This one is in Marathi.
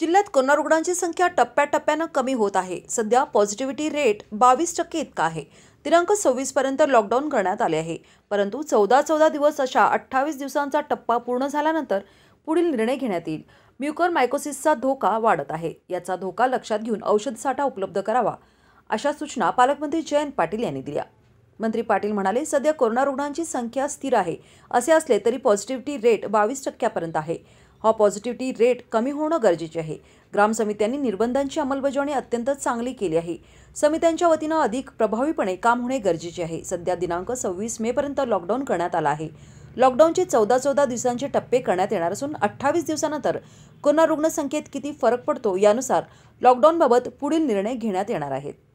जिल्ह्यात कोरोना रुग्णांची संख्या टप्प्याटप्प्यानं कमी होत आहे सध्या पॉझिटिव्हिटी रेट बावीस टक्के इतका आहे दिनांक पर्यंत लॉकडाऊन करण्यात आले आहे परंतु चौदा चौदा दिवस अशा अठ्ठावीस दिवसांचा टप्पा पूर्ण झाल्यानंतर पुढील निर्णय घेण्यात येईल म्युकर मायकोसिसचा धोका वाढत आहे याचा धोका लक्षात घेऊन औषध साठा उपलब्ध करावा अशा सूचना पालकमंत्री जयंत पाटील यांनी दिल्या मंत्री पाटील म्हणाले सध्या कोरोना रुग्णांची संख्या स्थिर आहे असे असले तरी पॉझिटिव्हिटी रेट बावीस टक्क्यापर्यंत आहे हा पॉझिटिव्हिटी रेट कमी होणं गरजेचे आहे ग्राम समित्यांनी निर्बंधांची अंमलबजावणी अत्यंत चांगली केली आहे समित्यांच्या वतीनं अधिक प्रभावीपणे काम होणे गरजेचे आहे सध्या दिनांक सव्वीस मेपर्यंत लॉकडाऊन करण्यात आला आहे लॉकडाऊनचे चौदा चौदा दिवसांचे टप्पे करण्यात येणार असून अठ्ठावीस दिवसानंतर कोरोना रुग्णसंख्येत किती फरक पडतो यानुसार लॉकडाऊनबाबत पुढील निर्णय घेण्यात येणार आहेत